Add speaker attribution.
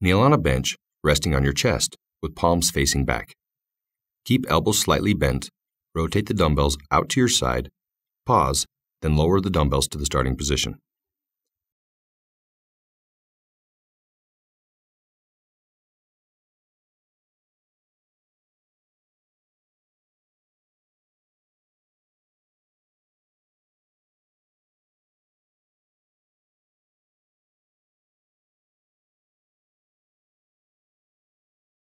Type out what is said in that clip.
Speaker 1: Kneel on a bench, resting on your chest, with palms facing back. Keep elbows slightly bent, rotate the dumbbells out to your side, pause, then lower the dumbbells to the starting position.